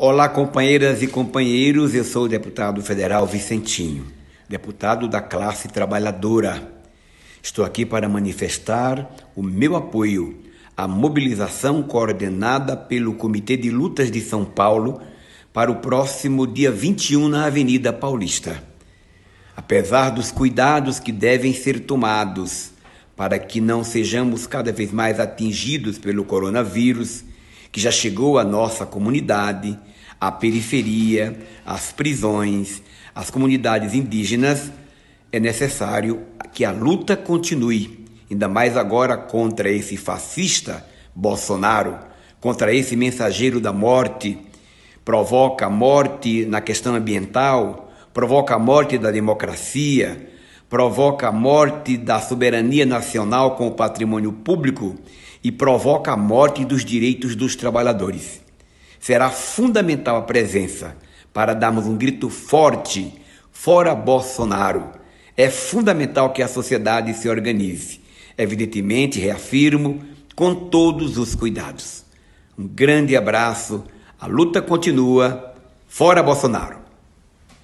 Olá, companheiras e companheiros. Eu sou o deputado federal Vicentinho, deputado da classe trabalhadora. Estou aqui para manifestar o meu apoio à mobilização coordenada pelo Comitê de Lutas de São Paulo para o próximo dia 21 na Avenida Paulista. Apesar dos cuidados que devem ser tomados para que não sejamos cada vez mais atingidos pelo coronavírus, que já chegou à nossa comunidade, a periferia, as prisões, as comunidades indígenas, é necessário que a luta continue, ainda mais agora contra esse fascista Bolsonaro, contra esse mensageiro da morte. Provoca a morte na questão ambiental, provoca a morte da democracia, provoca a morte da soberania nacional com o patrimônio público e provoca a morte dos direitos dos trabalhadores será fundamental a presença para darmos um grito forte fora Bolsonaro. É fundamental que a sociedade se organize. Evidentemente, reafirmo, com todos os cuidados. Um grande abraço. A luta continua. Fora Bolsonaro!